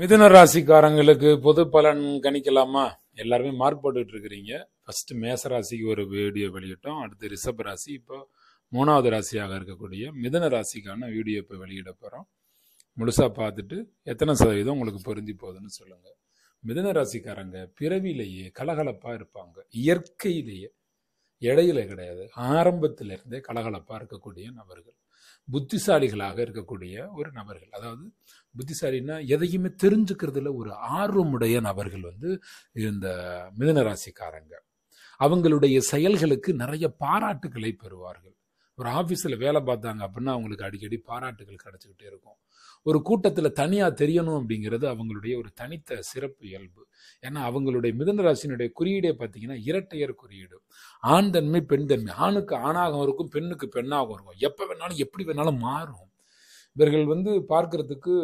மிதுன ராசிக்காரங்களுக்கு பொது பலன் கணிக்கலாமா எல்லாருமே மார்க் போட்டுக்கிட்டு இருக்கிறீங்க ஃபஸ்ட்டு மேச ராசிக்கு ஒரு வீடியோ வெளியிட்டோம் அடுத்து ரிஷப் ராசி இப்போ மூணாவது ராசியாக இருக்கக்கூடிய மிதுன ராசிக்கான வீடியோ இப்போ வெளியிட போகிறோம் முழுசாக பார்த்துட்டு எத்தனை சதவீதம் உங்களுக்கு பொருந்தி போகுதுன்னு சொல்லுங்கள் மிதுன ராசிக்காரங்க பிறவிலேயே கலகலப்பாக இருப்பாங்க இயற்கையிலேயே இடையில கிடையாது ஆரம்பத்திலிருந்தே கலகலப்பாக இருக்கக்கூடிய நபர்கள் புத்திசாலிகளாக இருக்கக்கூடிய ஒரு நபர்கள் அதாவது புத்திசாலின்னா எதையுமே தெரிஞ்சுக்கிறதுல ஒரு ஆர்வமுடைய நபர்கள் வந்து இந்த மிதனராசிக்காரங்க அவங்களுடைய செயல்களுக்கு நிறைய பாராட்டுகளை பெறுவார்கள் ஒரு ஆஃபீஸில் வேலை பார்த்தாங்க அப்படின்னா அவங்களுக்கு அடிக்கடி பாராட்டுகள் கிடச்சிக்கிட்டே இருக்கும் ஒரு கூட்டத்தில் தனியாக தெரியணும் அப்படிங்கிறது அவங்களுடைய ஒரு தனித்த சிறப்பு இயல்பு ஏன்னா அவங்களுடைய மிதன ராசினுடைய குறியீடே பார்த்தீங்கன்னா இரட்டையர் குறியீடு ஆண் தன்மை பெண் தன்மை ஆணுக்கு ஆணாகவும் இருக்கும் பெண்ணுக்கு பெண்ணாகவும் இருக்கும் எப்போ வேணாலும் எப்படி வேணாலும் மாறும் இவர்கள் வந்து பார்க்கறதுக்கு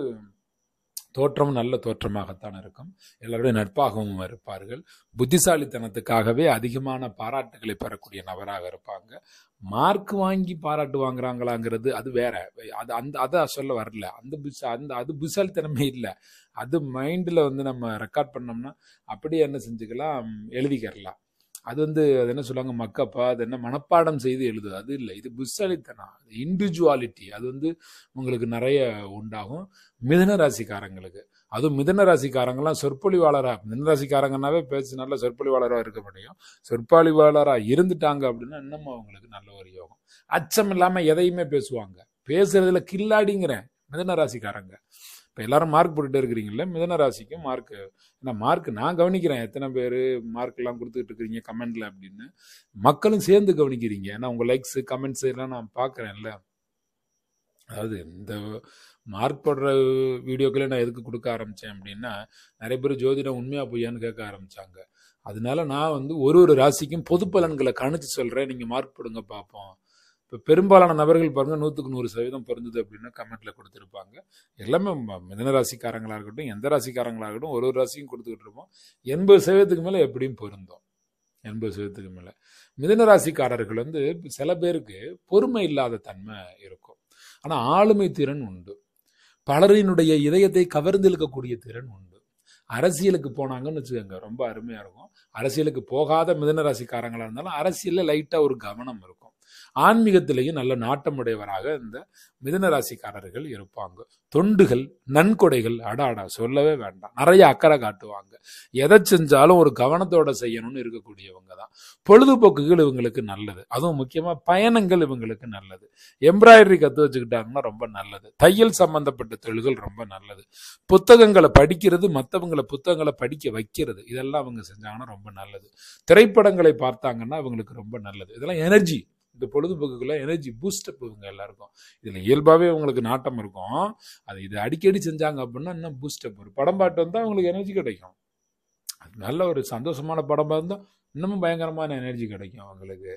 தோற்றம் நல்ல தோற்றமாகத்தான் இருக்கும் எல்லோருடைய நட்பாகவும் இருப்பார்கள் புத்திசாலித்தனத்துக்காகவே அதிகமான பாராட்டுகளை பெறக்கூடிய நபராக இருப்பாங்க மார்க் வாங்கி பாராட்டு வாங்குறாங்களாங்கிறது அது வேற அது அந்த அதை சொல்ல வரல அந்த புஸ் அந்த அது புசாலித்தனமே இல்லை அது மைண்டில் வந்து நம்ம ரெக்கார்ட் பண்ணோம்னா அப்படியே என்ன செஞ்சுக்கலாம் எழுதிக்கரலாம் அது வந்து அது என்ன சொல்லுவாங்க மக்கப்பா அது என்ன மனப்பாடம் செய்து எழுது அது இல்லை இது புஸ்தலித்தனா இண்டிவிஜுவாலிட்டி அது வந்து உங்களுக்கு நிறைய உண்டாகும் மிதன ராசிக்காரங்களுக்கு அதுவும் மிதன ராசிக்காரங்கெல்லாம் சொற்பொழிவாளராக மிதன ராசிக்காரங்கனாவே பேச்சு நல்ல சொற்பொழிவாளராக இருக்க முடியும் சொற்பொழிவாளராக இருந்துட்டாங்க அப்படின்னா இன்னமும் அவங்களுக்கு நல்ல ஒரு யோகம் அச்சம் இல்லாமல் எதையுமே பேசுவாங்க பேசுறதுல கில்லாடிங்கிறேன் மிதன ராசிக்காரங்க இப்போ எல்லாரும் மார்க் போட்டுகிட்டே இருக்கிறீங்கள மிதன ராசிக்கும் மார்க் ஏன்னா மார்க் நான் கவனிக்கிறேன் எத்தனை பேர் மார்க்கெல்லாம் கொடுத்துக்கிட்டு இருக்கிறீங்க கமெண்டில் அப்படின்னு மக்களும் சேர்ந்து கவனிக்கிறீங்க ஏன்னா உங்கள் லைக்ஸு கமெண்ட்ஸ் எல்லாம் நான் பார்க்குறேன்ல அதாவது இந்த மார்க் போடுற வீடியோக்களே நான் எதுக்கு கொடுக்க ஆரம்பித்தேன் அப்படின்னா நிறைய பேர் ஜோதிடம் உண்மையாக பொய்யான்னு கேட்க ஆரம்பித்தாங்க அதனால நான் வந்து ஒரு ஒரு ராசிக்கும் பொது பலன்களை கணிச்சு சொல்கிறேன் நீங்கள் மார்க் போடுங்க பார்ப்போம் இப்போ பெரும்பாலான நபர்கள் பாருங்கள் நூற்றுக்கு நூறு சதவீதம் பொருந்தது அப்படின்னா கமெண்ட்டில் கொடுத்துருப்பாங்க எல்லாமே மிதன ராசிக்காரங்களாக இருக்கட்டும் எந்த ராசிக்காரங்களாக இருக்கட்டும் ஒரு ஒரு ராசியும் கொடுத்துக்கிட்டு இருப்போம் எண்பது சதவீதத்துக்கு மேலே எப்படியும் பொருந்தோம் எண்பது சதவீதத்துக்கு மேலே மிதன ராசிக்காரர்கள் வந்து சில பேருக்கு பொறுமை இல்லாத தன்மை இருக்கும் ஆனால் ஆளுமை திறன் உண்டு பலரினுடைய இதயத்தை கவர்ந்திழுக்கக்கூடிய திறன் உண்டு அரசியலுக்கு போனாங்கன்னு வச்சுக்கோங்க ரொம்ப அருமையாக இருக்கும் அரசியலுக்கு போகாத மிதன ராசிக்காரங்களாக இருந்தாலும் அரசியலில் லைட்டாக ஒரு கவனம் இருக்கும் ஆன்மீகத்திலேயும் நல்ல நாட்டமுடையவராக இந்த மிதன ராசிக்காரர்கள் இருப்பாங்க தொண்டுகள் நன்கொடைகள் அடாடா சொல்லவே வேண்டாம் நிறைய அக்கறை காட்டுவாங்க எதை செஞ்சாலும் ஒரு கவனத்தோட செய்யணும்னு இருக்கக்கூடியவங்க தான் பொழுதுபோக்குகள் இவங்களுக்கு நல்லது அதுவும் முக்கியமாக பயணங்கள் இவங்களுக்கு நல்லது எம்ப்ராய்டரி கற்று வச்சுக்கிட்டாங்கன்னா ரொம்ப நல்லது தையல் சம்பந்தப்பட்ட தொழில்கள் ரொம்ப நல்லது புத்தகங்களை படிக்கிறது மற்றவங்களை புத்தகங்களை படிக்க வைக்கிறது இதெல்லாம் அவங்க செஞ்சாங்கன்னா ரொம்ப நல்லது திரைப்படங்களை பார்த்தாங்கன்னா அவங்களுக்கு ரொம்ப நல்லது இதெல்லாம் எனர்ஜி இந்த பொழுதுபோக்குக்குள்ளே எனர்ஜி பூஸ்டப் இவங்க எல்லாருக்கும் இதில் இயல்பாகவே உங்களுக்கு நாட்டம் இருக்கும் அது இது அடிக்கடி செஞ்சாங்க அப்படின்னா இன்னும் பூஸ்டப் வரும் படம் பாட்டு வந்தால் அவங்களுக்கு எனர்ஜி கிடைக்கும் அது நல்ல ஒரு சந்தோஷமான படமாக இருந்தால் இன்னமும் பயங்கரமான எனர்ஜி கிடைக்கும் அவங்களுக்கு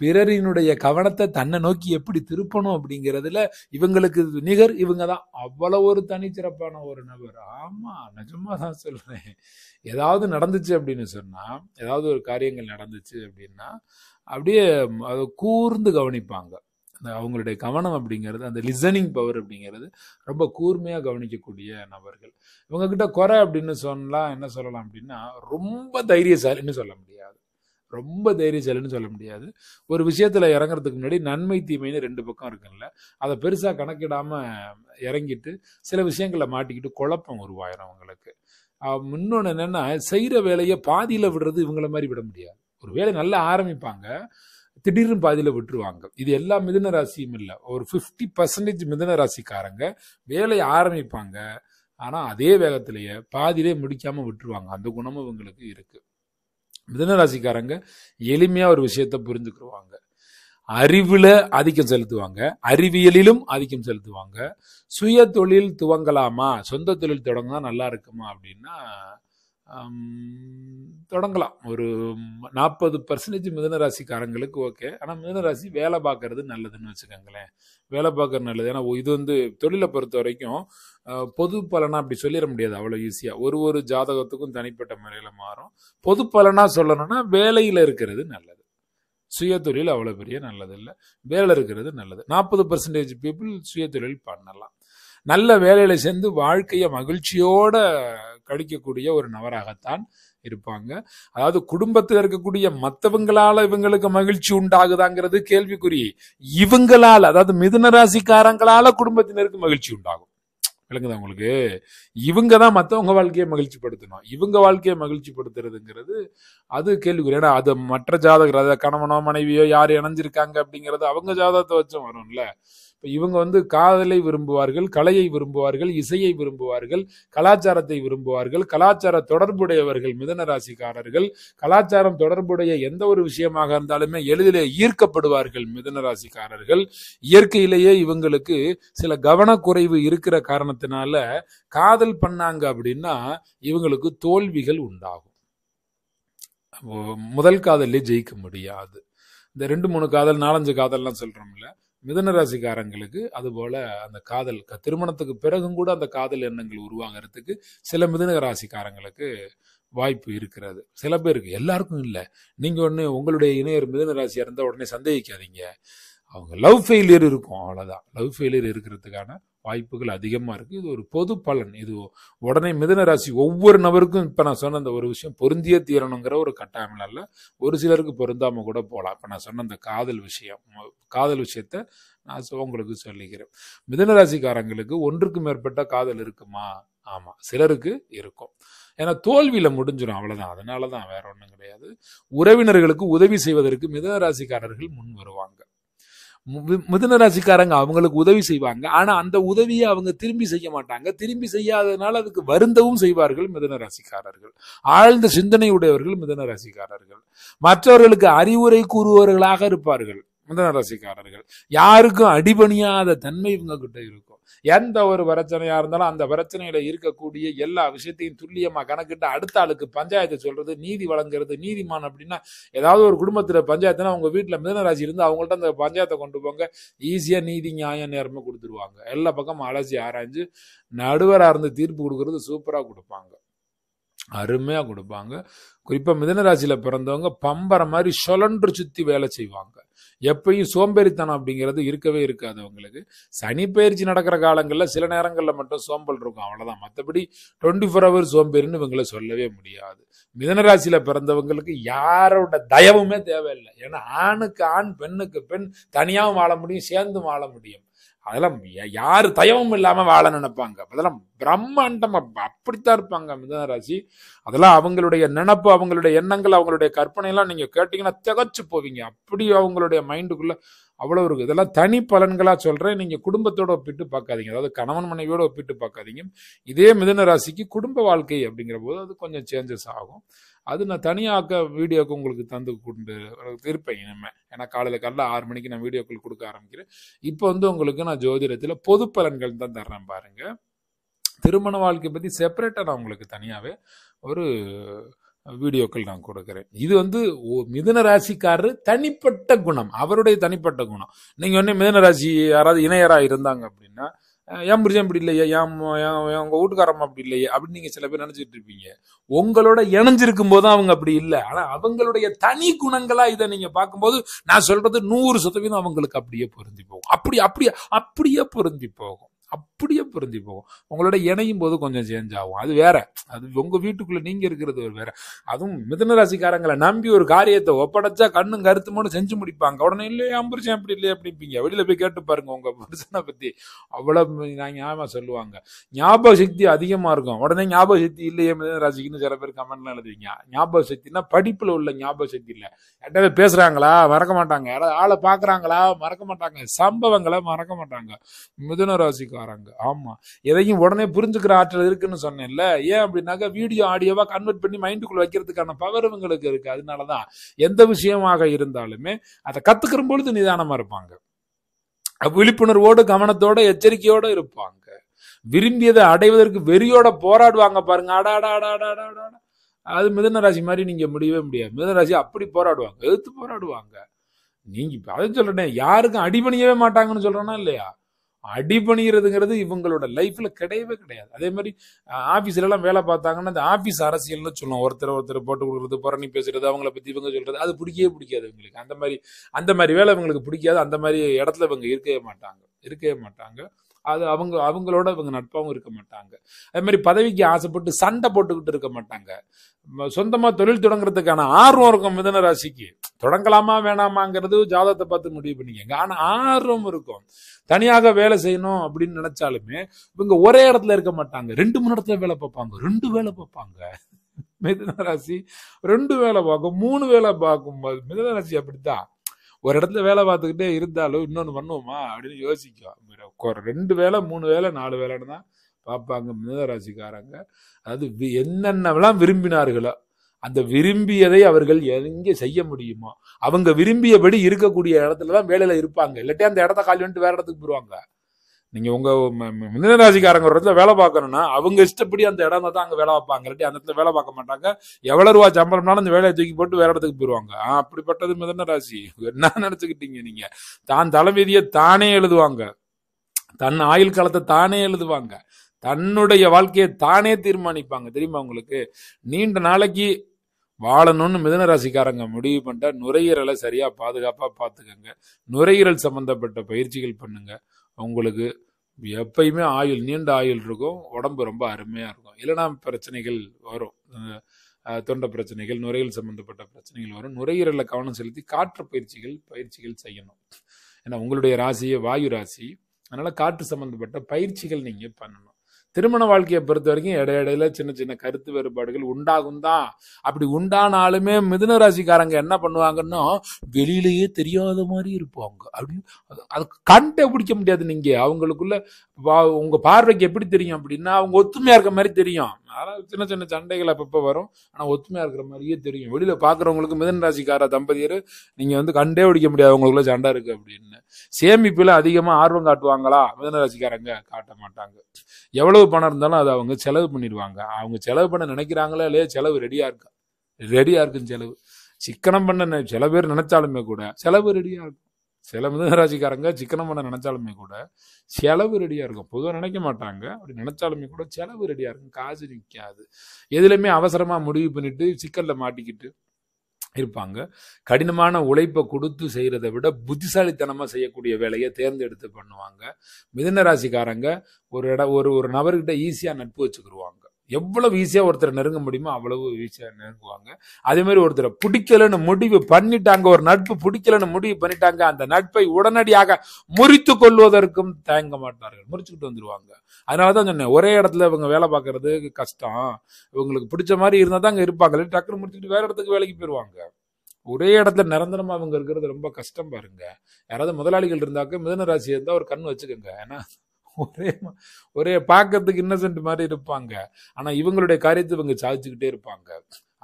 பிறரினுடைய கவனத்தை தன்னை நோக்கி எப்படி திருப்பணும் அப்படிங்கிறதுல இவங்களுக்கு நிகர் இவங்க தான் அவ்வளோ ஒரு தனிச்சிறப்பான ஒரு நபர் ஆமாம் நிஜமாக தான் சொல்கிறேன் ஏதாவது நடந்துச்சு அப்படின்னு சொன்னால் ஏதாவது ஒரு காரியங்கள் நடந்துச்சு அப்படின்னா அப்படியே அதை கூர்ந்து கவனிப்பாங்க அந்த அவங்களுடைய கவனம் அப்படிங்கிறது அந்த லிசனிங் பவர் அப்படிங்கிறது ரொம்ப கூர்மையாக கவனிக்கக்கூடிய நபர்கள் இவங்கக்கிட்ட குறை அப்படின்னு சொன்னால் என்ன சொல்லலாம் அப்படின்னா ரொம்ப தைரியசாலின்னு சொல்ல முடியாது ரொம்ப தைரியசாலின்னு சொல்ல முடியாது ஒரு விஷயத்தில் இறங்குறதுக்கு முன்னாடி நன்மை தீமைன்னு ரெண்டு பக்கம் இருக்குல்ல அதை பெருசாக கணக்கிடாமல் இறங்கிட்டு சில விஷயங்களை மாட்டிக்கிட்டு குழப்பம் உருவாயிரும் அவங்களுக்கு முன்னொன்று என்னென்னா செய்கிற வேலையை பாதியில் விடுறது இவங்கள மாதிரி விட முடியாது ஒரு வேலை நல்லா ஆரம்பிப்பாங்க திடீர்னு பாதியில் விட்டுருவாங்க இது எல்லா மிதன ராசியும் இல்லை ஒரு ஃபிஃப்டி பர்சன்டேஜ் மிதன ராசிக்காரங்க வேலையை ஆரம்பிப்பாங்க ஆனால் அதே வேகத்திலேயே பாதியிலே முடிக்காமல் விட்டுருவாங்க அந்த குணமும் இவங்களுக்கு இருக்குது மிதன ராசிக்காரங்க எளிமையாக ஒரு விஷயத்த புரிஞ்சுக்கிடுவாங்க அறிவில் ஆதிக்கம் செலுத்துவாங்க அறிவியலிலும் ஆதிக்கம் செலுத்துவாங்க சுய தொழில் துவங்கலாமா சொந்த தொழில் தொடங்கினா நல்லா இருக்குமா அப்படின்னா தொடங்கலாம் ஒரு நாற்பது பர்சன்டேஜ் மிதனராசிக்காரங்களுக்கு ஓகே ஆனால் மிதனராசி வேலை பார்க்கறது நல்லதுன்னு வச்சுக்கோங்களேன் வேலை பார்க்கறது நல்லது ஏன்னா இது வந்து தொழிலை பொறுத்த வரைக்கும் பொது பலனாக அப்படி சொல்லிட முடியாது அவ்வளோ ஈஸியாக ஒரு ஒரு ஜாதகத்துக்கும் தனிப்பட்ட முறையில் மாறும் பொது பலனாக சொல்லணும்னா வேலையில் இருக்கிறது நல்லது சுய தொழில் அவ்வளோ பெரிய நல்லது இல்லை வேலை இருக்கிறது நல்லது நாற்பது பர்சன்டேஜ் பீப்புள் சுய தொழில் பண்ணலாம் நல்ல வேலையில் சேர்ந்து வாழ்க்கையை மகிழ்ச்சியோட கடிக்கக்கூடிய ஒரு நபராகத்தான் இருப்பாங்க அதாவது குடும்பத்தில் இருக்கக்கூடிய மற்றவங்களால இவங்களுக்கு மகிழ்ச்சி உண்டாகுதாங்கிறது கேள்விக்குறி இவங்களால் அதாவது மிதுன ராசிக்காரங்களால குடும்பத்தினருக்கு மகிழ்ச்சி உண்டாகும் விளங்குதா உங்களுக்கு இவங்க தான் மற்றவங்க வாழ்க்கையை மகிழ்ச்சி படுத்தணும் இவங்க வாழ்க்கையை மகிழ்ச்சி படுத்துறதுங்கிறது அது கேள்விக்குரிய ஏன்னா அது மற்ற ஜாதகர் அதை கணவனோ மனைவியோ யார் இணைஞ்சிருக்காங்க அப்படிங்கிறது அவங்க ஜாதகத்தை வச்சும் வரும்ல இப்போ இவங்க வந்து காதலை விரும்புவார்கள் கலையை விரும்புவார்கள் இசையை விரும்புவார்கள் கலாச்சாரத்தை விரும்புவார்கள் கலாச்சார தொடர்புடையவர்கள் மிதன ராசிக்காரர்கள் கலாச்சாரம் தொடர்புடைய எந்த ஒரு விஷயமாக இருந்தாலுமே எளிதிலே ஈர்க்கப்படுவார்கள் மிதன ராசிக்காரர்கள் இயற்கையிலேயே இவங்களுக்கு சில கவனக்குறைவு இருக்கிற காரணத்தை காரணத்தினால காதல் பண்ணாங்க அப்படின்னா இவங்களுக்கு தோல்விகள் உண்டாகும் முதல் காதல்லே ஜெயிக்க முடியாது இந்த ரெண்டு மூணு காதல் நாலஞ்சு காதல்லாம் சொல்கிறோம்ல ராசிக்காரங்களுக்கு அதுபோல் அந்த காதல் திருமணத்துக்கு பிறகும் கூட அந்த காதல் எண்ணங்கள் உருவாகிறதுக்கு சில ராசிக்காரங்களுக்கு வாய்ப்பு இருக்கிறது சில பேருக்கு எல்லாருக்கும் இல்லை நீங்கள் ஒன்று உங்களுடைய இணையர் மிதனராசியாக இருந்தால் உடனே சந்தேகிக்காதீங்க அவங்க லவ் ஃபெயிலியர் இருக்கும் அவ்வளோதான் லவ் ஃபெயிலியர் இருக்கிறதுக்கான வாய்ப்புகள் அதிகமாக இருக்குது இது ஒரு பொது பலன் இது உடனே மிதன ராசி ஒவ்வொரு நபருக்கும் இப்போ நான் சொன்ன அந்த ஒரு விஷயம் பொருந்திய தீரணுங்கிற ஒரு கட்டாயம் இல்லை ஒரு சிலருக்கு பொருந்தாமல் கூட போகலாம் இப்போ நான் சொன்ன அந்த காதல் விஷயம் காதல் விஷயத்த நான் உங்களுக்கு சொல்லிக்கிறேன் மிதனராசிக்காரங்களுக்கு ராசிக்காரங்களுக்கு ஒன்றுக்கு மேற்பட்ட காதல் இருக்குமா ஆமாம் சிலருக்கு இருக்கும் ஏன்னா தோல்வியில் முடிஞ்சிடும் அவ்வளோதான் அதனால தான் வேற ஒன்றும் கிடையாது உறவினர்களுக்கு உதவி செய்வதற்கு மிதன ராசிக்காரர்கள் முன் வருவாங்க மிதுன ராசிக்காரங்க அவங்களுக்கு உதவி செய்வாங்க ஆனா அந்த உதவியை அவங்க திரும்பி செய்ய மாட்டாங்க திரும்பி செய்யாததுனால அதுக்கு வருந்தவும் செய்வார்கள் மிதன ராசிக்காரர்கள் ஆழ்ந்த சிந்தனையுடையவர்கள் மிதன ராசிக்காரர்கள் மற்றவர்களுக்கு அறிவுரை கூறுபவர்களாக இருப்பார்கள் மிதுன ராசிக்காரர்கள் யாருக்கும் அடிபணியாத தன்மை இவங்க கிட்ட இருக்கும் எந்த ஒரு பிரச்சனையாக இருந்தாலும் அந்த பிரச்சனையில் இருக்கக்கூடிய எல்லா விஷயத்தையும் துல்லியமாக கணக்கிட்டு அடுத்த ஆளுக்கு பஞ்சாயத்து சொல்கிறது நீதி வழங்குறது நீதிமான் அப்படின்னா ஏதாவது ஒரு குடும்பத்தில் பஞ்சாயத்துனா அவங்க வீட்டில் மிதனராசி இருந்து அவங்கள்ட்ட அந்த பஞ்சாயத்தை கொண்டு போங்க ஈஸியாக நீதி நியாயம் நேரமாக கொடுத்துருவாங்க எல்லா பக்கமும் அலசி ஆராய்ஞ்சு நடுவராக இருந்து தீர்ப்பு கொடுக்கறது சூப்பராக கொடுப்பாங்க அருமையாக கொடுப்பாங்க குறிப்பாக மிதனராசியில் பிறந்தவங்க பம்பரை மாதிரி சொலன்று சுற்றி வேலை செய்வாங்க எப்பயும் சோம்பேறித்தனம் அப்படிங்கிறது இருக்கவே இருக்காது அவங்களுக்கு சனி பயிற்சி நடக்கிற காலங்களில் சில நேரங்களில் மட்டும் சோம்பல் இருக்கும் அவ்வளோதான் மற்றபடி டுவெண்ட்டி ஃபோர் ஹவர் சோம்பேறின்னு இவங்களை சொல்லவே முடியாது மிதனராசியில் பிறந்தவங்களுக்கு யாரோட தயவுமே தேவையில்லை ஏன்னா ஆணுக்கு ஆண் பெண்ணுக்கு பெண் தனியாகவும் வாழ முடியும் சேர்ந்தும் வாழ முடியும் அதெல்லாம் யார் தயவும் இல்லாமல் வாழ நினைப்பாங்க அதெல்லாம் பிரம்மாண்டம் அப்படித்தான் இருப்பாங்க மிதன ராசி அதெல்லாம் அவங்களுடைய நினப்பு அவங்களுடைய எண்ணங்கள் அவங்களுடைய கற்பனை எல்லாம் நீங்கள் கேட்டிங்கன்னா திகச்சு போவீங்க அப்படி அவங்களுடைய மைண்டுக்குள்ளே அவ்வளோ இருக்குது இதெல்லாம் தனி பலன்களாக சொல்கிறேன் நீங்கள் குடும்பத்தோடு ஒப்பிட்டு பார்க்காதீங்க அதாவது கணவன் மனைவியோட ஒப்பிட்டு பார்க்காதீங்க இதே மிதன ராசிக்கு குடும்ப வாழ்க்கை அப்படிங்கிற போது அது கொஞ்சம் சேஞ்சஸ் ஆகும் அது நான் தனியாக்க வீடியோக்கு உங்களுக்கு தந்து கொண்டு இருப்பேன் இனிமேல் ஏன்னா காலையில் காலையில் ஆறு மணிக்கு நான் வீடியோக்கள் கொடுக்க ஆரம்பிக்கிறேன் இப்போ வந்து உங்களுக்கு நான் ஜோதிடத்தில் பொது பலன்கள் தான் தர்றேன் பாருங்கள் திருமண வாழ்க்கை பற்றி செப்பரேட்டாக நான் உங்களுக்கு தனியாகவே ஒரு வீடியோக்கள் நான் கொடுக்குறேன் இது வந்து மிதன ராசிக்காரர் தனிப்பட்ட குணம் அவருடைய தனிப்பட்ட குணம் நீங்கள் ஒன்று மிதுன ராசி யாராவது இணையராக இருந்தாங்க அப்படின்னா என் புரிஜன் இப்படி இல்லையா என் உங்கள் வீட்டுக்காரம்மா அப்படி இல்லையா அப்படின்னு நீங்கள் சில பேர் நினைச்சிட்டு இருப்பீங்க உங்களோட இணைஞ்சிருக்கும் போதும் அவங்க அப்படி இல்லை ஆனால் அவங்களுடைய தனி குணங்களாக இதை நீங்கள் பார்க்கும்போது நான் சொல்கிறது நூறு சதவீதம் அவங்களுக்கு அப்படியே பொருந்தி போகும் அப்படி அப்படியே அப்படியே பொருந்தி போகும் அப்படியே பொருந்தி போகும் உங்களோட இணையும் போது கொஞ்சம் சேஞ்ச் ஆகும் அது வேற அது உங்கள் வீட்டுக்குள்ளே நீங்கள் இருக்கிறது ஒரு வேற அதுவும் மிதன ராசிக்காரங்களை நம்பி ஒரு காரியத்தை ஒப்படைச்சா கண்ணும் கருத்துமோடு செஞ்சு முடிப்பாங்க உடனே இல்லையே புருஷன் அப்படி இல்லையே அப்படிப்பீங்க வெளியில் போய் கேட்டு பாருங்க உங்கள் புருஷனை பற்றி அவ்வளோ நியாயமா சொல்லுவாங்க ஞாபக சக்தி அதிகமாக இருக்கும் உடனே ஞாபக சக்தி இல்லையே மிதன ராசிக்குன்னு சில பேர் கமெண்ட்லாம் எழுதுவீங்க ஞாபக சக்தினா படிப்பில் உள்ள ஞாபக சக்தி இல்லை யாராவது பேசுகிறாங்களா மறக்க மாட்டாங்க யாராவது ஆளை பார்க்குறாங்களா மறக்க மாட்டாங்க சம்பவங்களை மறக்க மாட்டாங்க மிதன ராசிக்கு பாருங்க ஆமா எதையும் உடனே புரிஞ்சுக்கிற ஆற்றல் இருக்குன்னு சொன்னேன்ல ஏன் அப்படின்னாக்கா வீடியோ ஆடியோவா கன்வெர்ட் பண்ணி மைண்டுக்குள்ள வைக்கிறதுக்கான பவர் இவங்களுக்கு இருக்கு அதனாலதான் எந்த விஷயமாக இருந்தாலுமே அதை கத்துக்கிற பொழுது நிதானமா இருப்பாங்க விழிப்புணர்வோடு கவனத்தோட எச்சரிக்கையோட இருப்பாங்க விரும்பியதை அடைவதற்கு வெறியோட போராடுவாங்க பாருங்க அடாடா அடாடா அது மிதன ராசி மாதிரி நீங்க முடியவே முடியாது மிதன ராசி அப்படி போராடுவாங்க எடுத்து போராடுவாங்க நீங்க அதை சொல்றேன் யாருக்கும் அடிபணியவே மாட்டாங்கன்னு சொல்றேன்னா இல்லையா அடிபணிகிறதுங்கிறது இவங்களோட லைஃப்ல கிடையவே கிடையாது அதே மாதிரி ஆஃபீஸ்ல எல்லாம் வேலை பார்த்தாங்கன்னா அந்த ஆஃபீஸ் அரசியல்னு சொல்லுவோம் ஒருத்தர் ஒருத்தர் போட்டு கொடுக்குறது புறணி பேசுறது அவங்கள பத்தி இவங்க சொல்றது அது பிடிக்கவே பிடிக்காது இவங்களுக்கு அந்த மாதிரி அந்த மாதிரி வேலை இவங்களுக்கு பிடிக்காது அந்த மாதிரி இடத்துல இவங்க இருக்கவே மாட்டாங்க இருக்கவே மாட்டாங்க அது அவங்க அவங்களோட இவங்க நட்பாகவும் இருக்க மாட்டாங்க அதே மாதிரி பதவிக்கு ஆசைப்பட்டு சண்டை போட்டுக்கிட்டு இருக்க மாட்டாங்க சொந்தமாக தொழில் தொடங்குறதுக்கான ஆர்வம் இருக்கும் மிதன ராசிக்கு தொடங்கலாமா வேணாமாங்கிறது ஜாதகத்தை பார்த்து முடிவு பண்ணிக்கங்க ஆனால் ஆர்வம் இருக்கும் தனியாக வேலை செய்யணும் அப்படின்னு நினைச்சாலுமே இவங்க ஒரே இடத்துல இருக்க மாட்டாங்க ரெண்டு மூணு இடத்துல வேலை பார்ப்பாங்க ரெண்டு வேலை பார்ப்பாங்க மிதன ராசி ரெண்டு வேலை பார்க்கும் மூணு வேலை பார்க்கும் மிதன ராசி அப்படித்தான் ஒரு இடத்துல வேலை பார்த்துக்கிட்டே இருந்தாலும் இன்னொன்று பண்ணுவோமா அப்படின்னு யோசிக்கும் ரெண்டு வேலை மூணு வேலை நாலு வேலைன்னு தான் பார்ப்பாங்க மிதராசிக்காரங்க அதாவது என்னென்னலாம் விரும்பினார்களோ அந்த விரும்பியதை அவர்கள் எங்கே செய்ய முடியுமோ அவங்க விரும்பியபடி இருக்கக்கூடிய இடத்துல தான் வேலையில் இருப்பாங்க இல்லாட்டி அந்த இடத்த காலி வந்துட்டு வேற இடத்துக்கு போயிடுவாங்க உங்க மிதன ராசிக்காரங்க ஒரு இடத்துல வேலை பார்க்கணும்னா அவங்க இஷ்டப்படி அந்த இடம் தான் அங்க வேலை வைப்பாங்க இல்லாட்டி அந்த இடத்துல வேலை பார்க்க மாட்டாங்க எவ்வளவு ரூபா சம்பளம்னாலும் அந்த வேலையை தூக்கி போட்டு வேற இடத்துக்கு போயிருவாங்க அப்படிப்பட்டது மிதனராசி என்ன நினைச்சுக்கிட்டீங்க நீங்க தான் தலைவிதியை தானே எழுதுவாங்க தன் ஆயுள் காலத்தை தானே எழுதுவாங்க தன்னுடைய வாழ்க்கையை தானே தீர்மானிப்பாங்க தெரியுமா உங்களுக்கு நீண்ட நாளைக்கு வாழணும்னு மிதனராசிக்காரங்க முடிவு பண்ணிட்டா நுரையீரலை சரியா பாதுகாப்பா பார்த்துக்கங்க நுரையீரல் சம்பந்தப்பட்ட பயிற்சிகள் பண்ணுங்க உங்களுக்கு எப்பயுமே ஆயுள் நீண்ட ஆயுள் இருக்கும் உடம்பு ரொம்ப அருமையாக இருக்கும் இல்லைனா பிரச்சனைகள் வரும் தொண்டை பிரச்சனைகள் நுரையீரல் சம்மந்தப்பட்ட பிரச்சனைகள் வரும் நுரையீரலில் கவனம் செலுத்தி காற்று பயிற்சிகள் பயிற்சிகள் செய்யணும் ஏன்னா உங்களுடைய ராசியே வாயு ராசி அதனால் காற்று சம்மந்தப்பட்ட பயிற்சிகள் நீங்கள் பண்ணணும் திருமண வாழ்க்கையை பொறுத்த வரைக்கும் இடையிடையில சின்ன சின்ன கருத்து வேறுபாடுகள் உண்டாகும் தான் அப்படி உண்டானாலுமே மிதுன ராசிக்காரங்க என்ன பண்ணுவாங்கன்னா வெளியிலேயே தெரியாத மாதிரி இருப்பாங்க அப்படின்னு அது கண்டே பிடிக்க முடியாது நீங்க அவங்களுக்குள்ள உங்க பார்வைக்கு எப்படி தெரியும் அப்படின்னா அவங்க ஒத்துமையா இருக்க மாதிரி தெரியும் அதெல்லாம் சின்ன சின்ன சண்டைகள் அப்பப்போ வரும் ஆனால் ஒத்துமையாக இருக்கிற மாதிரியே தெரியும் வெளியில் பார்க்குறவங்களுக்கு மிதன் ராசிக்கார தம்பதியர் நீங்கள் வந்து கண்டே பிடிக்க முடியாது அவங்களுக்குள்ள சண்டை இருக்குது அப்படின்னு சேமிப்பில் அதிகமாக ஆர்வம் காட்டுவாங்களா மிதன ராசிக்காரங்க காட்ட மாட்டாங்க எவ்வளவு பணம் இருந்தாலும் அதை அவங்க செலவு பண்ணிடுவாங்க அவங்க செலவு பண்ண நினைக்கிறாங்களா இல்லையா செலவு ரெடியாக இருக்கா ரெடியாக இருக்குன்னு செலவு சிக்கனம் பண்ண சில பேர் நினைச்சாலுமே கூட செலவு ரெடியாக இருக்கும் சில மிதகராசிக்காரங்க சிக்கனம் பண்ண நினச்சாலுமே கூட செலவு ரெடியாக இருக்கும் பொதுவாக நினைக்க மாட்டாங்க அப்படி நினச்சாலுமே கூட செலவு ரெடியாக இருக்கும் காசு நிற்காது எதுலையுமே அவசரமாக முடிவு பண்ணிட்டு சிக்கலில் மாட்டிக்கிட்டு இருப்பாங்க கடினமான உழைப்பை கொடுத்து செய்கிறத விட புத்திசாலித்தனமாக செய்யக்கூடிய வேலையை தேர்ந்தெடுத்து பண்ணுவாங்க மிதன ராசிக்காரங்க ஒரு இட ஒரு ஒரு நபர்கிட்ட ஈஸியாக நட்பு வச்சுக்கிடுவாங்க எவ்வளவு ஈஸியாக ஒருத்தரை நெருங்க முடியுமோ அவ்வளவு ஈஸியாக நெருங்குவாங்க அதே மாதிரி ஒருத்தரை பிடிக்கலன்னு முடிவு பண்ணிட்டாங்க ஒரு நட்பு பிடிக்கலன்னு முடிவு பண்ணிட்டாங்க அந்த நட்பை உடனடியாக முறித்து கொள்வதற்கும் தயங்க மாட்டார்கள் முறிச்சுக்கிட்டு வந்துடுவாங்க அதனாலதான் சொன்னேன் ஒரே இடத்துல இவங்க வேலை பார்க்கறது கஷ்டம் இவங்களுக்கு பிடிச்ச மாதிரி இருந்தால் தான் அங்கே இருப்பாங்க டக்குன்னு முடிச்சுட்டு வேற இடத்துக்கு வேலைக்கு போயிடுவாங்க ஒரே இடத்துல நிரந்தரமா அவங்க இருக்கிறது ரொம்ப கஷ்டம் பாருங்க யாராவது முதலாளிகள் இருந்தாக்க மிதன ராசி இருந்தால் ஒரு கண் வச்சுக்கோங்க ஏன்னா ஒரே ஒரே பார்க்கறதுக்கு இன்னசென்ட் மாதிரி இருப்பாங்க ஆனால் இவங்களுடைய காரியத்தை இவங்க சாதிச்சுக்கிட்டே இருப்பாங்க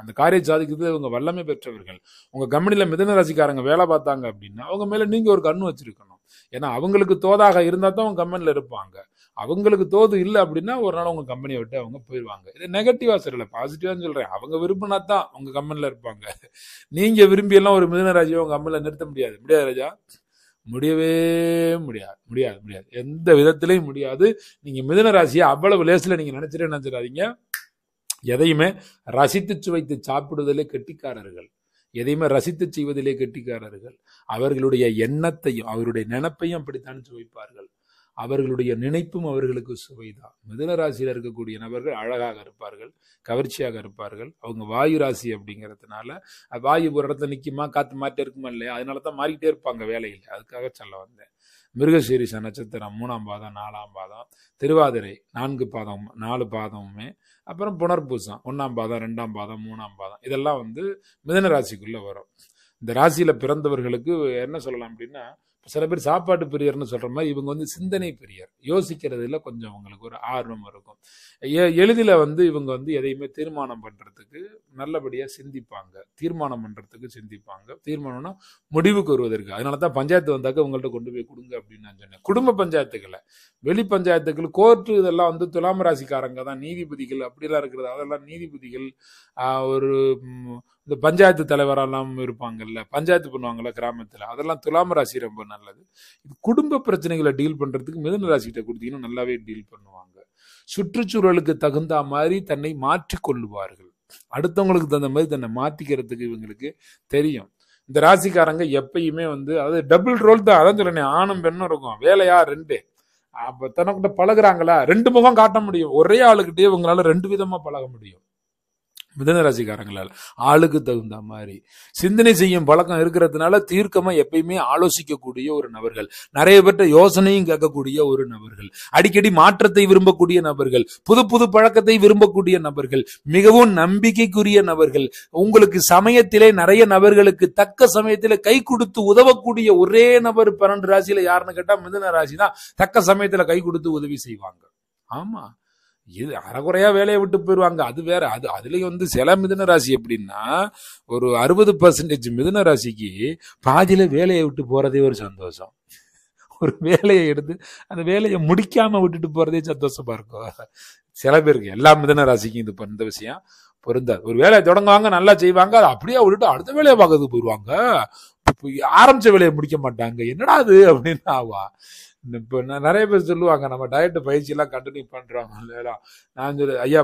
அந்த காரியம் சாதிக்கிறது இவங்க வல்லமை பெற்றவர்கள் உங்கள் கம்பெனியில் மிதன ராசிக்காரங்க வேலை பார்த்தாங்க அப்படின்னா அவங்க மேலே நீங்கள் ஒரு கண்ணு வச்சுருக்கணும் ஏன்னா அவங்களுக்கு தோதாக இருந்தால் தான் அவங்க கம்பெனியில் இருப்பாங்க அவங்களுக்கு தோது இல்லை அப்படின்னா ஒரு நாள் உங்கள் கம்பெனியை விட்டு அவங்க போயிடுவாங்க இது நெகட்டிவாக சொல்லலை பாசிட்டிவாக சொல்கிறேன் அவங்க விரும்பினா தான் உங்கள் கம்பெனியில் இருப்பாங்க நீங்கள் விரும்பியெல்லாம் ஒரு மிதனராஜியை உங்கள் கம்பெனியில் நிறுத்த முடியாது முடியாது ராஜா முடியவே முடியாது முடியாது முடியாது எந்த விதத்திலையும் முடியாது நீங்கள் மிதன ராசியை அவ்வளவு லேசில் நீங்கள் நினச்சிட்டு நினச்சிடாதீங்க எதையுமே ரசித்து சுவைத்து சாப்பிடுவதிலே கெட்டிக்காரர்கள் எதையுமே ரசித்து செய்வதிலே கெட்டிக்காரர்கள் அவர்களுடைய எண்ணத்தையும் அவருடைய நினப்பையும் அப்படித்தான் சுவைப்பார்கள் அவர்களுடைய நினைப்பும் அவர்களுக்கு சுவைதான் மிதன ராசியில் இருக்கக்கூடிய நபர்கள் அழகாக இருப்பார்கள் கவர்ச்சியாக இருப்பார்கள் அவங்க வாயு ராசி அப்படிங்கிறதுனால வாயு ஒரு இடத்துல நிற்குமா காற்று மாட்டே இருக்குமா இல்லையா அதனால தான் மாறிக்கிட்டே இருப்பாங்க வேலையில் அதுக்காக சொல்ல வந்தேன் மிருகசீரிச நட்சத்திரம் மூணாம் பாதம் நாலாம் பாதம் திருவாதிரை நான்கு பாதம் நாலு பாதமுமே அப்புறம் புனர்பூசம் ஒன்றாம் பாதம் ரெண்டாம் பாதம் மூணாம் பாதம் இதெல்லாம் வந்து மிதன ராசிக்குள்ளே வரும் இந்த ராசியில் பிறந்தவர்களுக்கு என்ன சொல்லலாம் அப்படின்னா சில பேர் சாப்பாட்டு பிரியர்னு சொல்கிற மாதிரி இவங்க வந்து சிந்தனை பிரியர் யோசிக்கிறதுல கொஞ்சம் அவங்களுக்கு ஒரு ஆர்வம் இருக்கும் எளிதில் வந்து இவங்க வந்து எதையுமே தீர்மானம் பண்ணுறதுக்கு நல்லபடியாக சிந்திப்பாங்க தீர்மானம் பண்ணுறதுக்கு சிந்திப்பாங்க தீர்மானம்னா முடிவுக்கு வருவதற்கு அதனால தான் பஞ்சாயத்து வந்தாக்க உங்கள்கிட்ட கொண்டு போய் கொடுங்க அப்படின்னு நான் சொன்னேன் குடும்ப பஞ்சாயத்துக்களை வெளி பஞ்சாயத்துக்கள் கோர்ட்டு இதெல்லாம் வந்து துலாம் ராசிக்காரங்க தான் நீதிபதிகள் அப்படிலாம் இருக்கிறது அதெல்லாம் நீதிபதிகள் ஒரு இந்த பஞ்சாயத்து தலைவரெல்லாம் இருப்பாங்கல்ல பஞ்சாயத்து பண்ணுவாங்கல்ல கிராமத்தில் அதெல்லாம் துலாம ராசி ரொம்ப நல்லது இது குடும்ப பிரச்சனைகளை டீல் பண்ணுறதுக்கு மிதன ராசிகிட்ட கொடுத்தீங்கன்னா நல்லாவே டீல் பண்ணுவாங்க சுற்றுச்சூழலுக்கு தகுந்த மாதிரி தன்னை மாற்றி கொள்ளுவார்கள் அடுத்தவங்களுக்கு தகுந்த மாதிரி தன்னை மாற்றிக்கிறதுக்கு இவங்களுக்கு தெரியும் இந்த ராசிக்காரங்க எப்பயுமே வந்து அதாவது டபுள் ரோல் தான் அதான் சொல்லணும் ஆணும் பெண்ணும் இருக்கும் வேலையா ரெண்டு அப்போ தனக்கிட்ட பழகுறாங்களா ரெண்டு முகம் காட்ட முடியும் ஒரே ஆளுக்கிட்டே உங்களால் ரெண்டு விதமாக பழக முடியும் மிதன ஆளுக்கு தகுந்த மாதிரி சிந்தனை செய்யும் பழக்கம் இருக்கிறதுனால தீர்க்கமா எப்பயுமே ஆலோசிக்கக்கூடிய ஒரு நபர்கள் நிறைய பேர்ட்ட யோசனையும் கேட்கக்கூடிய ஒரு நபர்கள் அடிக்கடி மாற்றத்தை விரும்பக்கூடிய நபர்கள் புது புது பழக்கத்தை விரும்பக்கூடிய நபர்கள் மிகவும் நம்பிக்கைக்குரிய நபர்கள் உங்களுக்கு சமயத்திலே நிறைய நபர்களுக்கு தக்க சமயத்தில் கை கொடுத்து உதவக்கூடிய ஒரே நபர் பன்னெண்டு ராசியில யாருன்னு கேட்டால் மிதன ராசி தான் தக்க சமயத்தில் கை கொடுத்து உதவி செய்வாங்க ஆமா இது அறகுறையா வேலையை விட்டு போயிடுவாங்க அது வேற அது அதுலயும் வந்து சில மிதுன ராசி எப்படின்னா ஒரு அறுபது பர்சன்டேஜ் மிதுன ராசிக்கு பாதியில வேலையை விட்டு போறதே ஒரு சந்தோஷம் ஒரு வேலையை எடுத்து அந்த வேலையை முடிக்காம விட்டுட்டு போறதே சந்தோஷமா இருக்கும் சில பேருக்கு எல்லா மிதன ராசிக்கும் இது இந்த விஷயம் பொருந்தாது ஒரு வேலையை தொடங்குவாங்க நல்லா செய்வாங்க அதை அப்படியே விட்டுட்டு அடுத்த வேலையை பார்க்கறதுக்கு போயிடுவாங்க ஆரம்பிச்ச வேலையை முடிக்க மாட்டாங்க என்னடா அது அப்படின்னு ஆவா இப்போ நிறைய பேர் சொல்லுவாங்க நம்ம டயட்டு பயிற்சியெல்லாம் கண்டினியூ பண்ணுறோம் இல்லையா நான் சொல்லி ஐயா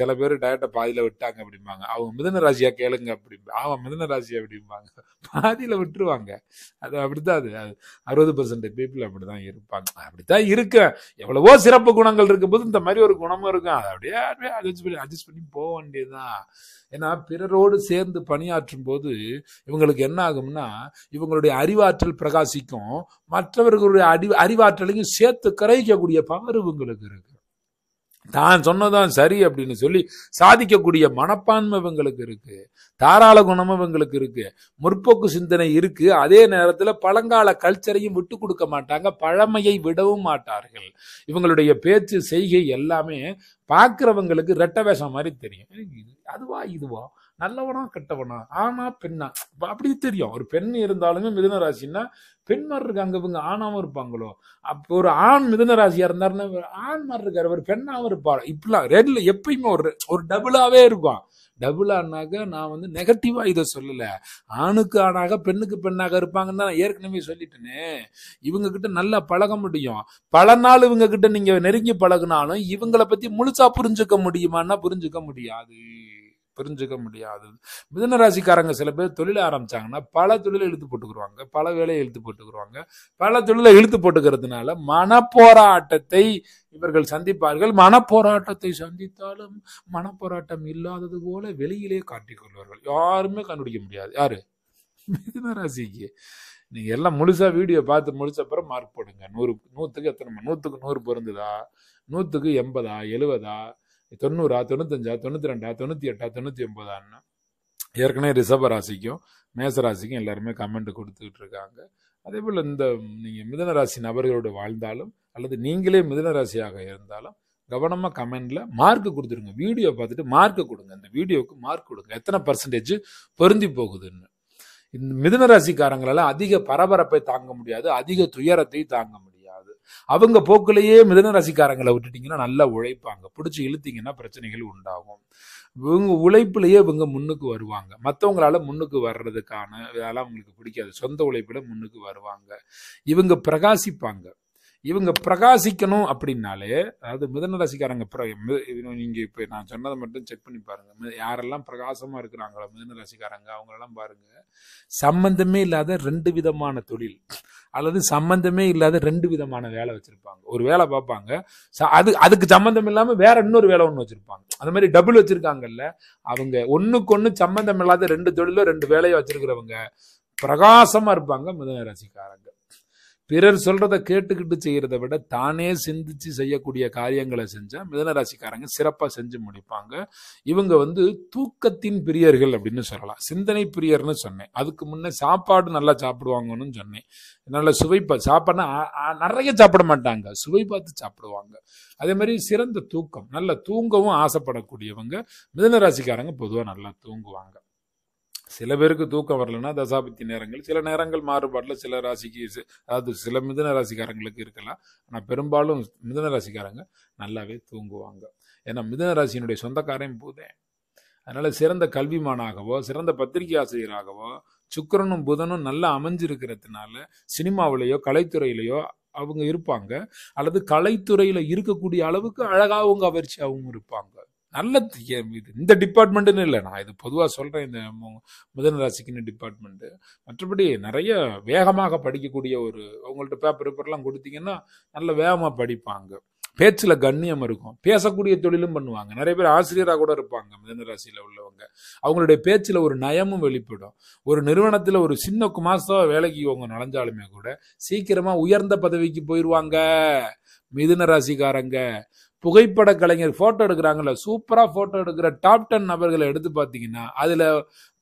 சில பேர் டயட்டை பாதியில் விட்டாங்க அப்படிம்பாங்க அவங்க மிதன ராசியாக கேளுங்க அப்படிம்பா அவன் மிதன ராசியாக அப்படிம்பாங்க பாதியில் விட்டுருவாங்க அது தான் அது அறுபது பர்சன்டேஜ் பீப்புள் அப்படி தான் இருப்பாங்க அப்படித்தான் இருக்கேன் எவ்வளவோ சிறப்பு குணங்கள் இருக்கும்போது இந்த மாதிரி ஒரு குணமும் இருக்கும் அது அப்படியே அப்படியே அட்ஜஸ்ட் பண்ணி அட்ஜஸ்ட் பண்ணி போக வேண்டியதுதான் ஏன்னா பிறரோடு சேர்ந்து பணியாற்றும் போது இவங்களுக்கு என்ன ஆகும்னா இவங்களுடைய அறிவாற்றல் பிரகாசிக்கும் மற்றவர்களுடைய அறி அறிவு அறிவாற்றலையும் சேர்த்து கரைக்கக்கூடிய பவர் இவங்களுக்கு இருக்கு தான் சொன்னதான் சரி அப்படின்னு சொல்லி சாதிக்கக்கூடிய மனப்பான்மை இவங்களுக்கு இருக்கு தாராள குணமும் இவங்களுக்கு இருக்கு முற்போக்கு சிந்தனை இருக்கு அதே நேரத்துல பழங்கால கல்ச்சரையும் விட்டு கொடுக்க மாட்டாங்க பழமையை விடவும் மாட்டார்கள் இவங்களுடைய பேச்சு செய்கை எல்லாமே பார்க்குறவங்களுக்கு ரெட்ட வேஷம் மாதிரி தெரியும் அதுவா இதுவா நல்லவனா கெட்டவனா ஆனா பெண்ணா அப்படி தெரியும் ஒரு பெண் இருந்தாலுமே மிதுன ராசின்னா பெண் மாதிரி இருக்காங்க இவங்க ஆணாவும் இருப்பாங்களோ அப்போ ஒரு ஆண் மிதுன ராசியா இருந்தாருன்னா ஆண் மாதிரி இருக்காரு ஒரு பெண்ணாவும் இருப்பாரு இப்படிலாம் ரெட்ல எப்பயுமே ஒரு ஒரு டபுளாவே இருக்கும் டபுள் ஆனாக்க நான் வந்து நெகட்டிவாக இதை சொல்லலை ஆணுக்கு ஆணாக பெண்ணுக்கு பெண்ணாக இருப்பாங்கன்னு தான் நான் ஏற்கனவே சொல்லிட்டேனே இவங்க கிட்ட நல்லா பழக முடியும் பல நாள் இவங்க கிட்ட நீங்கள் நெருங்கி பழகினாலும் இவங்களை பற்றி முழுசாக புரிஞ்சுக்க முடியுமான்னா புரிஞ்சுக்க முடியாது புரிஞ்சுக்க முடியாது மிதனராசிக்காரங்க சில பேர் தொழில ஆரம்பிச்சாங்கன்னா பல தொழிலை இழுத்து போட்டுக்கிருவாங்க பல வேலையை இழுத்து போட்டுக்கிறாங்க பல தொழிலை இழுத்து போட்டுக்கிறதுனால மனப்போராட்டத்தை இவர்கள் சந்திப்பார்கள் மனப்போராட்டத்தை சந்தித்தாலும் மனப்போராட்டம் இல்லாதது போல வெளியிலே காட்டிக்கொள்வார்கள் யாருமே கண்டுபிடிக்க முடியாது யாரு மிதனராசிக்கு நீங்கள் எல்லாம் முழுசாக வீடியோ பார்த்து முடிச்ச அப்புறம் மார்க் போடுங்க நூறு நூற்றுக்கு எத்தனை நூற்றுக்கு நூறு பொருந்துதா நூற்றுக்கு எண்பதா எழுபதா தொண்ணூறா தொண்ணூத்தஞ்சா தொண்ணூற்றி ரெண்டா தொண்ணூற்றி எட்டா தொண்ணூற்றி ஒன்பதான்னு ஏற்கனவே ரிசர்வ ராசிக்கும் மேச ராசிக்கும் எல்லாருமே கமெண்ட் கொடுத்துக்கிட்டு இருக்காங்க அதே போல் இந்த நீங்கள் மிதன ராசி நபர்களோடு வாழ்ந்தாலும் அல்லது நீங்களே மிதன ராசியாக இருந்தாலும் கவனமாக கமெண்டில் மார்க் கொடுத்துருங்க வீடியோ பார்த்துட்டு மார்க் கொடுங்க இந்த வீடியோவுக்கு மார்க் கொடுங்க எத்தனை பர்சன்டேஜ் பொருந்தி போகுதுன்னு இந்த மிதன ராசிக்காரங்களால் அதிக பரபரப்பை தாங்க முடியாது அதிக துயரத்தை தாங்க முடியாது அவங்க போக்குலையே மிதன ரசிகாரங்களை விட்டுட்டிங்கன்னா நல்லா உழைப்பாங்க பிடிச்சி இழுத்திங்கன்னா பிரச்சனைகள் உண்டாகும் இவங்க உழைப்புலையே இவங்க முன்னுக்கு வருவாங்க மற்றவங்களால முன்னுக்கு வர்றதுக்கான இதெல்லாம் அவங்களுக்கு பிடிக்காது சொந்த உழைப்பில் முன்னுக்கு வருவாங்க இவங்க பிரகாசிப்பாங்க இவங்க பிரகாசிக்கணும் அப்படின்னாலே அதாவது மிதன ராசிக்காரங்க நீங்கள் இப்போ நான் சொன்னதை மட்டும் செக் பண்ணி பாருங்கள் யாரெல்லாம் பிரகாசமாக இருக்கிறாங்களோ மிதன ராசிக்காரங்க அவங்களெல்லாம் பாருங்கள் சம்பந்தமே இல்லாத ரெண்டு விதமான தொழில் அல்லது சம்பந்தமே இல்லாத ரெண்டு விதமான வேலை வச்சுருப்பாங்க ஒரு வேலை பார்ப்பாங்க அது அதுக்கு சம்பந்தம் இல்லாம வேற இன்னொரு வேலை ஒன்று வச்சுருப்பாங்க அந்த மாதிரி டபுள் வச்சுருக்காங்கல்ல அவங்க ஒண்ணுக்கு ஒண்ணு சம்பந்தம் இல்லாத ரெண்டு தொழிலோ ரெண்டு வேலையோ வச்சிருக்கிறவங்க பிரகாசமாக இருப்பாங்க மிதன ராசிக்காரங்க பிறர் சொல்றத கேட்டுக்கிட்டு செய்யறத விட தானே சிந்திச்சு செய்யக்கூடிய காரியங்களை செஞ்சா மிதனராசிக்காரங்க சிறப்பாக செஞ்சு முடிப்பாங்க இவங்க வந்து தூக்கத்தின் பிரியர்கள் அப்படின்னு சொல்லலாம் சிந்தனை பிரியர்னு சொன்னேன் அதுக்கு முன்னே சாப்பாடு நல்லா சாப்பிடுவாங்கன்னு சொன்னேன் நல்ல சுவை சாப்பாடுனா நிறைய சாப்பிட மாட்டாங்க சுவை பார்த்து சாப்பிடுவாங்க அதே மாதிரி சிறந்த தூக்கம் நல்ல தூங்கவும் ஆசைப்படக்கூடியவங்க மிதனராசிக்காரங்க பொதுவாக நல்லா தூங்குவாங்க சில பேருக்கு தூக்கம் வரலன்னா தசாபத்தி நேரங்கள் சில நேரங்கள் மாறுபாட்டில் சில ராசிக்கு அதாவது சில மிதன ராசிக்காரங்களுக்கு இருக்கலாம் ஆனால் பெரும்பாலும் மிதன ராசிக்காரங்க நல்லாவே தூங்குவாங்க ஏன்னா மிதன ராசியினுடைய சொந்தக்காரையும் பூதேன் அதனால் சிறந்த கல்விமானாகவோ சிறந்த பத்திரிகை ஆசிரியராகவோ சுக்கரனும் புதனும் நல்லா அமைஞ்சிருக்கிறதுனால சினிமாவிலேயோ கலைத்துறையிலையோ அவங்க இருப்பாங்க அல்லது கலைத்துறையில் இருக்கக்கூடிய அளவுக்கு அழகாகவும் கவர்ச்சியாகவும் இருப்பாங்க நல்ல இந்த டிபார்ட்மெண்ட்டுன்னு இல்லை நான் இது பொதுவாக சொல்கிறேன் இந்த முதன் ராசிக்குன்னு டிபார்ட்மெண்ட்டு மற்றபடி நிறைய வேகமாக படிக்கக்கூடிய ஒரு அவங்கள்ட்ட பேப்பர் பேப்பர்லாம் கொடுத்தீங்கன்னா நல்ல வேகமாக படிப்பாங்க பேச்சில் கண்ணியம் இருக்கும் பேசக்கூடிய தொழிலும் பண்ணுவாங்க நிறைய பேர் ஆசிரியராக கூட இருப்பாங்க ராசியில் உள்ளவங்க அவங்களுடைய பேச்சில் ஒரு நயமும் வெளிப்படும் ஒரு நிறுவனத்தில் ஒரு சின்ன மாதம் வேலைக்கு அவங்க நுழைஞ்சாலுமே கூட சீக்கிரமாக உயர்ந்த பதவிக்கு போயிடுவாங்க மிதுன ராசிக்காரங்க புகைப்பட கலைஞர் ஃபோட்டோ எடுக்கிறாங்கல்ல சூப்பராக ஃபோட்டோ எடுக்கிற டாப் டென் நபர்களை எடுத்து பார்த்தீங்கன்னா அதில்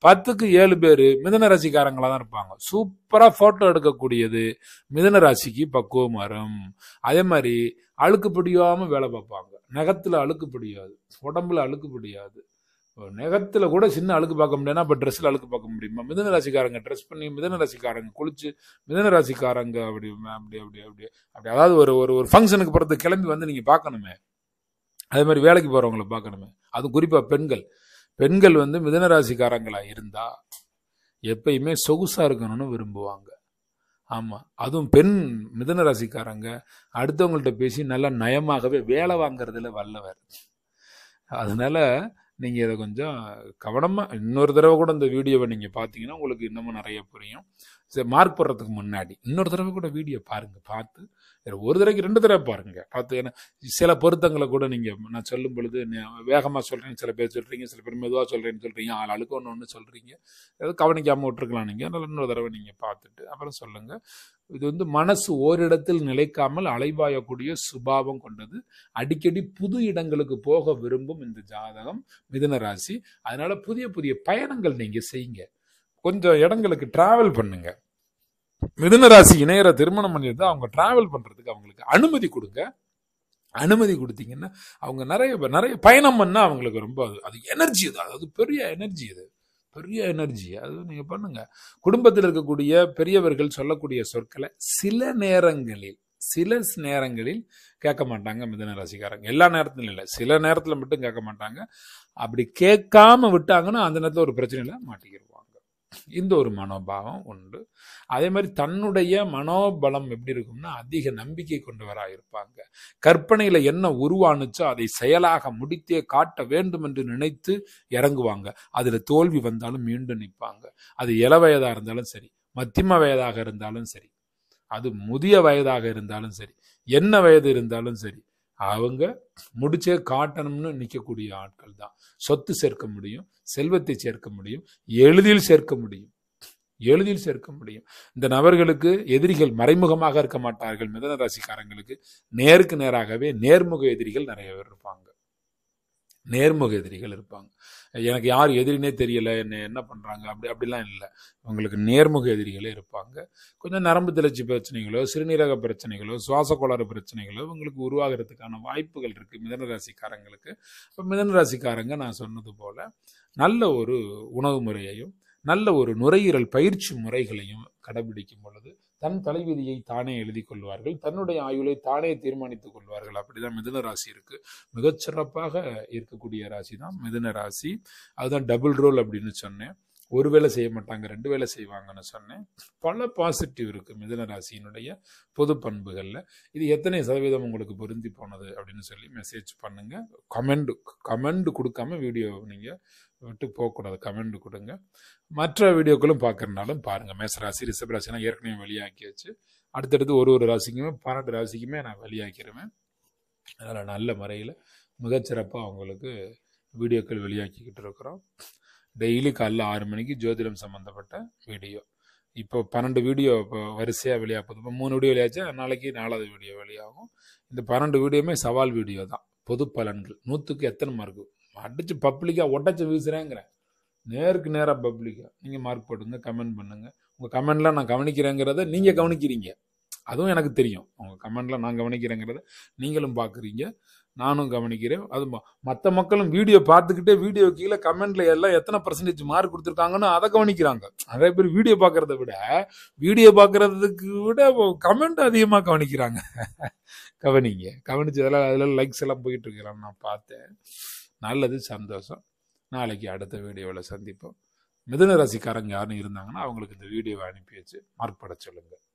பத்துக்கு ஏழு பேர் மிதன ராசிக்காரங்களாக தான் இருப்பாங்க சூப்பராக ஃபோட்டோ எடுக்கக்கூடியது மிதன ராசிக்கு பக்குவம் வரும் அதே மாதிரி அழுக்கு பிடியாமல் வேலை பார்ப்பாங்க நகத்தில் அழுக்கு பிடியாது உடம்புல அழுக்கு பிடியாது நெகத்தில் கூட சின்ன அழுக்கு பார்க்க முடியும்னா அப்போ ட்ரெஸ்ஸில் அழுக்கு பார்க்க முடியுமா மிதன ராசிக்காரங்க ட்ரெஸ் பண்ணி மிதன ராசிக்காரங்க குளிச்சு மிதன ராசிக்காரங்க அப்படி அப்படி அப்படி அப்படி அப்படி அதாவது ஒரு ஒரு ஒரு ஃபங்க்ஷனுக்கு போகிறது கிளம்பி வந்து நீங்கள் பார்க்கணுமே அதே மாதிரி வேலைக்கு போகிறவங்கள பார்க்கணுமே அது குறிப்பாக பெண்கள் பெண்கள் வந்து மிதன ராசிக்காரங்களாக இருந்தால் எப்பயுமே சொகுசாக இருக்கணும்னு விரும்புவாங்க ஆமாம் அதுவும் பெண் மிதன ராசிக்காரங்க அடுத்தவங்கள்ட்ட பேசி நல்லா நயமாகவே வேலை வாங்குறதுல வல்லவர் அதனால் நீங்கள் இதை கொஞ்சம் கவனமாக இன்னொரு தடவை கூட இந்த வீடியோவை நீங்கள் பார்த்தீங்கன்னா உங்களுக்கு இன்னமும் நிறைய புரியும் சரி மார்க் போடுறதுக்கு முன்னாடி இன்னொரு தடவை கூட வீடியோ பாருங்கள் பார்த்து ஒரு தடவைக்கு ரெண்டு தடவை பாருங்க பார்த்து ஏன்னா சில பொருத்தங்களை கூட நீங்கள் நான் சொல்லும் பொழுது வேகமாக சொல்கிறேன் சில பேர் சொல்கிறீங்க சில பேர் மெதுவாக சொல்கிறேன்னு சொல்கிறீங்க ஆள் ஆளுக்கு ஒன்று ஒன்று சொல்கிறீங்க ஏதாவது கவனிக்காமல் விட்டுருக்கலாம் நீங்கள் அதனால் இன்னொரு தடவை நீங்கள் பார்த்துட்டு அப்புறம் சொல்லுங்கள் இது வந்து மனசு ஓரிடத்தில் நிலைக்காமல் அலைவாயக்கூடிய சுபாவம் கொண்டது அடிக்கடி புது இடங்களுக்கு போக விரும்பும் இந்த ஜாதகம் மிதுன ராசி அதனால புதிய புதிய பயணங்கள் நீங்கள் செய்யுங்க கொஞ்சம் இடங்களுக்கு டிராவல் பண்ணுங்கள் மிதுன ராசி இணையரை திருமணம் பண்ணியிருந்து அவங்க டிராவல் பண்ணுறதுக்கு அவங்களுக்கு அனுமதி கொடுங்க அனுமதி கொடுத்தீங்கன்னா அவங்க நிறைய நிறைய பயணம் பண்ணால் அவங்களுக்கு ரொம்ப அது அது எனர்ஜி அது அது பெரிய எனர்ஜி அது பெரிய எனர்ஜி அது நீங்கள் பண்ணுங்க குடும்பத்தில் இருக்கக்கூடிய பெரியவர்கள் சொல்லக்கூடிய சொற்களை சில நேரங்களில் சில நேரங்களில் கேட்க மாட்டாங்க மிதன ராசிக்காரங்க எல்லா நேரத்திலும் இல்லை சில நேரத்தில் மட்டும் கேட்க மாட்டாங்க அப்படி கேட்காம விட்டாங்கன்னா அந்த நேரத்தில் ஒரு பிரச்சனையில் மாட்டிக்கிறோம் இந்த ஒரு மனோபாவம் உண்டு அதே மாதிரி தன்னுடைய மனோபலம் எப்படி இருக்கும்னா அதிக நம்பிக்கை கொண்டவராக இருப்பாங்க கற்பனையில் என்ன உருவானுச்சோ அதை செயலாக முடித்தே காட்ட வேண்டும் என்று நினைத்து இறங்குவாங்க அதில் தோல்வி வந்தாலும் மீண்டும் நிற்பாங்க அது இள வயதாக இருந்தாலும் சரி மத்தியம வயதாக இருந்தாலும் சரி அது முதிய வயதாக இருந்தாலும் சரி என்ன வயது இருந்தாலும் சரி அவங்க முடிச்சே காட்டணும்னு நிற்கக்கூடிய ஆட்கள் தான் சொத்து சேர்க்க முடியும் செல்வத்தை சேர்க்க முடியும் எளிதில் சேர்க்க முடியும் எளிதில் சேர்க்க முடியும் இந்த நபர்களுக்கு எதிரிகள் மறைமுகமாக இருக்க மாட்டார்கள் மிதன ராசிக்காரங்களுக்கு நேருக்கு நேராகவே நேர்முக எதிரிகள் நிறைய பேர் இருப்பாங்க நேர்முக எதிரிகள் இருப்பாங்க எனக்கு யார் எதிரினே தெரியல என்ன என்ன பண்ணுறாங்க அப்படி அப்படிலாம் இல்லை உங்களுக்கு நேர்முக எதிரிகளே இருப்பாங்க கொஞ்சம் நரம்பு தளர்ச்சி பிரச்சனைகளோ சிறுநீரக பிரச்சனைகளோ சுவாச கோளாறு பிரச்சனைகளோ உங்களுக்கு உருவாகிறதுக்கான வாய்ப்புகள் இருக்குது மிதன ராசிக்காரங்களுக்கு இப்போ மிதன ராசிக்காரங்க நான் சொன்னது போல் நல்ல ஒரு உணவு முறையையும் நல்ல ஒரு நுரையீரல் பயிற்சி முறைகளையும் கடைபிடிக்கும் பொழுது தன் தலைவிதியை தானே எழுதி கொள்வார்கள் தன்னுடைய ஆயுளை தானே தீர்மானித்துக் கொள்வார்கள் அப்படிதான் மிதுன ராசி இருக்கு மிகச்சிறப்பாக இருக்கக்கூடிய ராசி தான் மிதுன ராசி அதுதான் டபுள் ரோல் அப்படின்னு சொன்னேன் ஒரு வேலை செய்ய மாட்டாங்க ரெண்டு வேலை செய்வாங்கன்னு சொன்னேன் பல பாசிட்டிவ் இருக்குது மிதன ராசியினுடைய பொது பண்புகளில் இது எத்தனை சதவீதம் உங்களுக்கு பொருந்தி போனது அப்படின்னு சொல்லி மெசேஜ் பண்ணுங்கள் கமெண்ட் கமெண்ட் கொடுக்காம வீடியோ நீங்கள் விட்டு போகக்கூடாது கமெண்ட் கொடுங்க மற்ற வீடியோக்களும் பார்க்குறனாலும் பாருங்கள் மேசராசி ரிஷபராசினா ஏற்கனவே வெளியாக்கி வச்சு அடுத்தடுத்து ஒரு ஒரு ராசிக்குமே பன்னெண்டு ராசிக்குமே நான் வெளியாக்கிடுவேன் அதனால் நல்ல முறையில் மிகச்சிறப்பாக அவங்களுக்கு வீடியோக்கள் வெளியாக்கிக்கிட்டு இருக்கிறோம் டெய்லி காலைல ஆறு மணிக்கு ஜோதிடம் சம்மந்தப்பட்ட வீடியோ இப்போ பன்னெண்டு வீடியோ இப்போ வரிசையாக வெளியாகுது இப்போ மூணு வீடியோ வெளியாச்சு நாளைக்கு நாலாவது வீடியோ வெளியாகும் இந்த பன்னெண்டு வீடியோமே சவால் வீடியோ தான் பொது பலன்கள் நூற்றுக்கு எத்தனை மார்க்கு அடிச்சு பப்ளிக்காக உடச்சி வீசுகிறேங்கிறேன் நேருக்கு நேராக பப்ளிக்காக நீங்கள் மார்க் போட்டுங்க கமெண்ட் பண்ணுங்கள் உங்கள் கமெண்ட்லாம் நான் கவனிக்கிறேங்கிறத நீங்கள் கவனிக்கிறீங்க அதுவும் எனக்கு தெரியும் உங்கள் கமெண்ட்லாம் நான் கவனிக்கிறேங்கிறத நீங்களும் பார்க்குறீங்க நானும் கவனிக்கிறேன் அது மற்ற மக்களும் வீடியோ பார்த்துக்கிட்டே வீடியோ கீழே கமெண்ட்ல எல்லாம் எத்தனை பர்சன்டேஜ் மார்க் கொடுத்துருக்காங்கன்னு அதை கவனிக்கிறாங்க நிறைய பேர் வீடியோ பார்க்கறத விட வீடியோ பார்க்கறதுக்கு விட கமெண்ட் அதிகமாக கவனிக்கிறாங்க கவனிங்க கவனிச்சதெல்லாம் அதில் லைக்ஸ் எல்லாம் போயிட்டு இருக்கிறான்னு நான் பார்த்தேன் நல்லது சந்தோஷம் நாளைக்கு அடுத்த வீடியோவில் சந்திப்போம் மிதுன ராசிக்காரங்க யாருன்னு இருந்தாங்கன்னா அவங்களுக்கு இந்த வீடியோவை அனுப்பி வச்சு மார்க் பட சொல்லுங்கள்